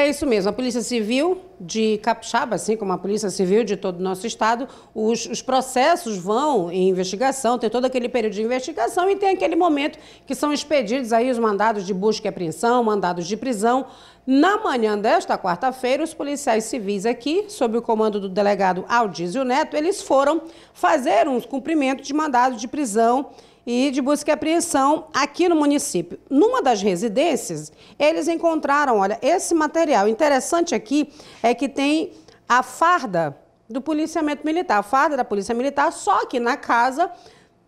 É isso mesmo. A Polícia Civil de Capixaba, assim como a Polícia Civil de todo o nosso estado, os, os, processos vão em investigação, tem todo aquele período de investigação e tem aquele momento que são expedidos aí os mandados de busca e apreensão, mandados de prisão. Na manhã desta quarta-feira, os policiais civis aqui, sob o comando do delegado Aldísio Neto, eles foram fazer um cumprimento de mandado de prisão e de busca e apreensão aqui no município. Numa das residências, eles encontraram, olha, esse material. O interessante aqui é que tem a farda do policiamento militar, a farda da polícia militar, só que na casa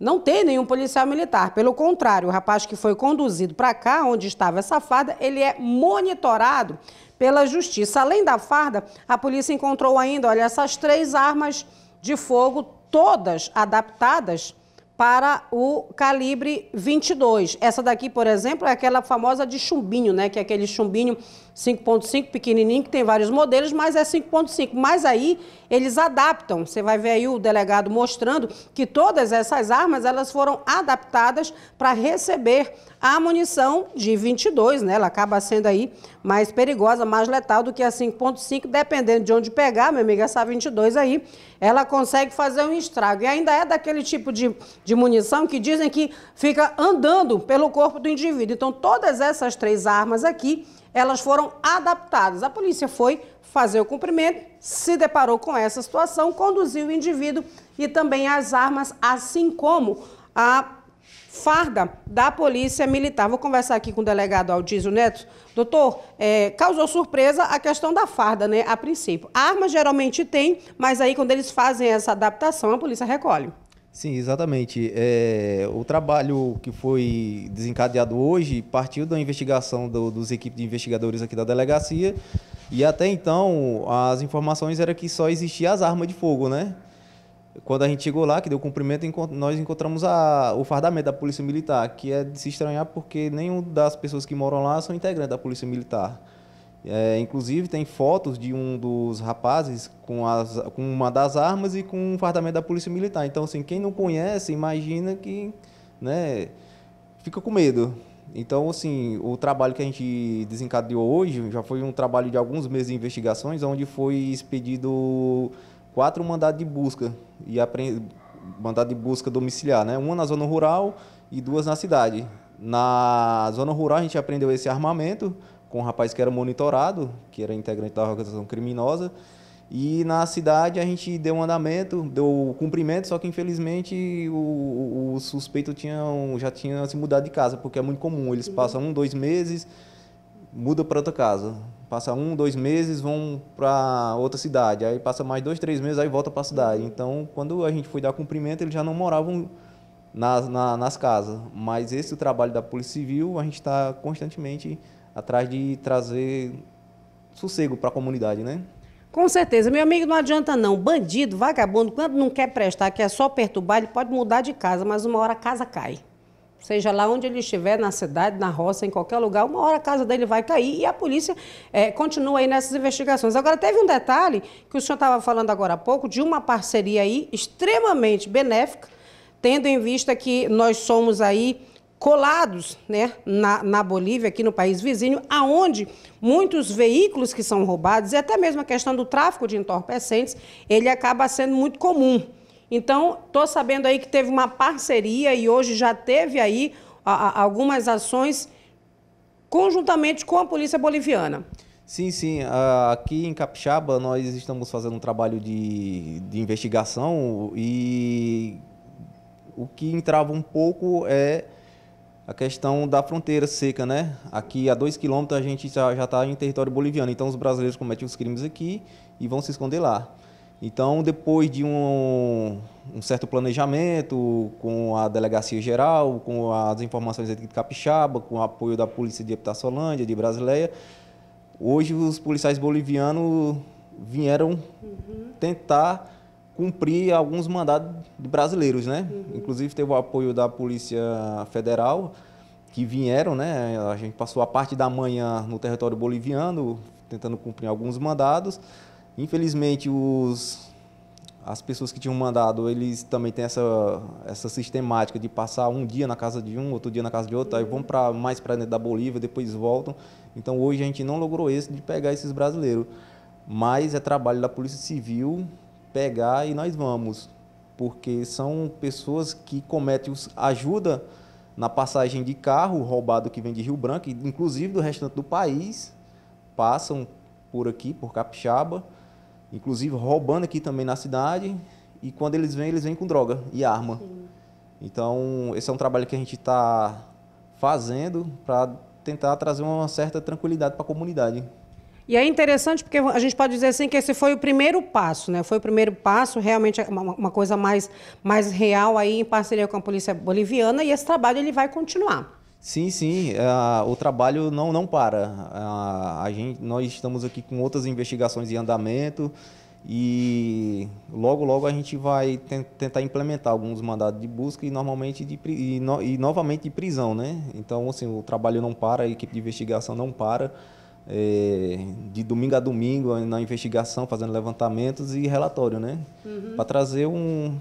não tem nenhum policial militar. Pelo contrário, o rapaz que foi conduzido para cá, onde estava essa farda, ele é monitorado pela justiça. Além da farda, a polícia encontrou ainda, olha, essas três armas de fogo, todas adaptadas para o calibre 22. Essa daqui, por exemplo, é aquela famosa de chumbinho, né? Que é aquele chumbinho 5.5 pequenininho, que tem vários modelos, mas é 5.5. Mas aí eles adaptam. Você vai ver aí o delegado mostrando que todas essas armas elas foram adaptadas para receber a munição de 22, né? Ela acaba sendo aí mais perigosa, mais letal do que a 5.5, dependendo de onde pegar, meu amigo, essa 22 aí, ela consegue fazer um estrago. E ainda é daquele tipo de, de munição que dizem que fica andando pelo corpo do indivíduo. Então todas essas três armas aqui elas foram adaptadas. A polícia foi fazer o cumprimento, se deparou com essa situação, conduziu o indivíduo e também as armas, assim como a farda da Polícia Militar. Vou conversar aqui com o delegado Aldizio Neto. Doutor, é, causou surpresa a questão da farda, né, a princípio. A arma geralmente tem, mas aí quando eles fazem essa adaptação, a polícia recolhe. Sim, exatamente. É, o trabalho que foi desencadeado hoje partiu da investigação do, dos equipes de investigadores aqui da delegacia. E até então, as informações eram que só existiam as armas de fogo, né? Quando a gente chegou lá, que deu cumprimento, nós encontramos a, o fardamento da Polícia Militar, que é de se estranhar porque nenhuma das pessoas que moram lá são integrantes da Polícia Militar. É, inclusive tem fotos de um dos rapazes com, as, com uma das armas e com um fardamento da polícia militar. Então, assim, quem não conhece, imagina que né, fica com medo. Então, assim, o trabalho que a gente desencadeou hoje já foi um trabalho de alguns meses de investigações, onde foi expedido quatro mandados de busca e apre... mandado de busca domiciliar, né? Uma na zona rural e duas na cidade. Na zona rural a gente aprendeu esse armamento, com um rapaz que era monitorado, que era integrante da organização criminosa. E na cidade a gente deu um andamento, deu cumprimento, só que infelizmente o, o suspeito tinha, já tinha se mudado de casa, porque é muito comum. Eles uhum. passam um, dois meses, muda para outra casa. Passa um, dois meses, vão para outra cidade. Aí passa mais dois, três meses, aí volta para a cidade. Uhum. Então, quando a gente foi dar cumprimento, eles já não moravam nas, na, nas casas. Mas esse o trabalho da Polícia Civil, a gente está constantemente atrás de trazer sossego para a comunidade, né? Com certeza. Meu amigo, não adianta não. Bandido, vagabundo, quando não quer prestar, quer só perturbar, ele pode mudar de casa, mas uma hora a casa cai. Seja lá onde ele estiver, na cidade, na roça, em qualquer lugar, uma hora a casa dele vai cair e a polícia é, continua aí nessas investigações. Agora, teve um detalhe que o senhor estava falando agora há pouco, de uma parceria aí extremamente benéfica, tendo em vista que nós somos aí colados né, na, na Bolívia, aqui no país vizinho, aonde muitos veículos que são roubados, e até mesmo a questão do tráfico de entorpecentes, ele acaba sendo muito comum. Então, estou sabendo aí que teve uma parceria e hoje já teve aí a, a, algumas ações conjuntamente com a polícia boliviana. Sim, sim. Aqui em Capixaba nós estamos fazendo um trabalho de, de investigação e o que entrava um pouco é a questão da fronteira seca, né? Aqui a dois quilômetros a gente já está em território boliviano, então os brasileiros cometem os crimes aqui e vão se esconder lá. Então, depois de um, um certo planejamento com a Delegacia Geral, com as informações aqui de Capixaba, com o apoio da Polícia de Epitaçolândia, de Brasileia, hoje os policiais bolivianos vieram uhum. tentar cumprir alguns mandados de brasileiros, né? Uhum. Inclusive teve o apoio da Polícia Federal, que vieram, né? A gente passou a parte da manhã no território boliviano, tentando cumprir alguns mandados. Infelizmente, os, as pessoas que tinham mandado, eles também têm essa, essa sistemática de passar um dia na casa de um, outro dia na casa de outro, uhum. aí vão uhum. para mais para dentro da Bolívia, depois voltam. Então, hoje a gente não logrou esse de pegar esses brasileiros. Mas é trabalho da Polícia Civil pegar e nós vamos. Porque são pessoas que cometem os, ajuda na passagem de carro roubado que vem de Rio Branco, inclusive do restante do país, passam por aqui, por Capixaba, inclusive roubando aqui também na cidade. E quando eles vêm, eles vêm com droga e arma. Sim. Então, esse é um trabalho que a gente está fazendo para tentar trazer uma certa tranquilidade para a comunidade. E é interessante porque a gente pode dizer assim que esse foi o primeiro passo, né? Foi o primeiro passo, realmente é uma, uma coisa mais, mais real aí em parceria com a polícia boliviana e esse trabalho ele vai continuar. Sim, sim, uh, o trabalho não, não para. Uh, a gente, nós estamos aqui com outras investigações em andamento e logo, logo a gente vai tentar implementar alguns mandados de busca e normalmente de, e, no, e novamente de prisão, né? Então, assim, o trabalho não para, a equipe de investigação não para é, de domingo a domingo eh, na investigação, fazendo levantamentos e relatório, né? Uhum. Para trazer um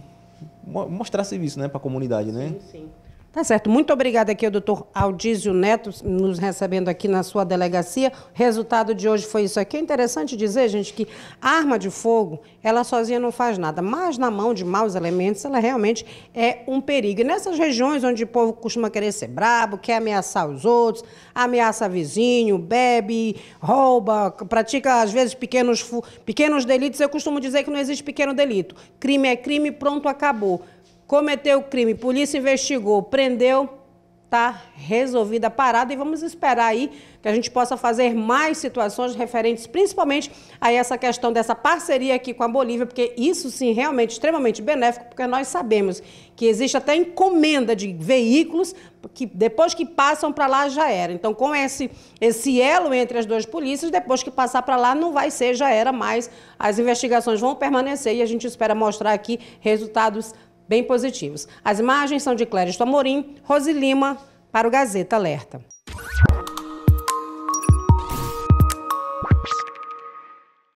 mostrar serviço, né, para a comunidade, sim, né? Sim, sim. Tá certo. Muito obrigada aqui ao doutor Aldísio Neto, nos recebendo aqui na sua delegacia. Resultado de hoje foi isso aqui. É interessante dizer, gente, que arma de fogo, ela sozinha não faz nada, mas na mão de maus elementos, ela realmente é um perigo. E nessas regiões onde o povo costuma querer ser brabo, quer ameaçar os outros, ameaça vizinho, bebe, rouba, pratica, às vezes, pequenos, pequenos delitos, eu costumo dizer que não existe pequeno delito. Crime é crime, pronto, acabou cometeu o crime, polícia investigou, prendeu, tá resolvida a parada e vamos esperar aí que a gente possa fazer mais situações referentes principalmente a essa questão dessa parceria aqui com a Bolívia, porque isso sim realmente extremamente benéfico, porque nós sabemos que existe até encomenda de veículos que depois que passam para lá já era. Então, com esse esse elo entre as duas polícias, depois que passar para lá não vai ser já era mais. As investigações vão permanecer e a gente espera mostrar aqui resultados bem positivos. As imagens são de Cléristo Amorim, Rosilima, para o Gazeta Alerta.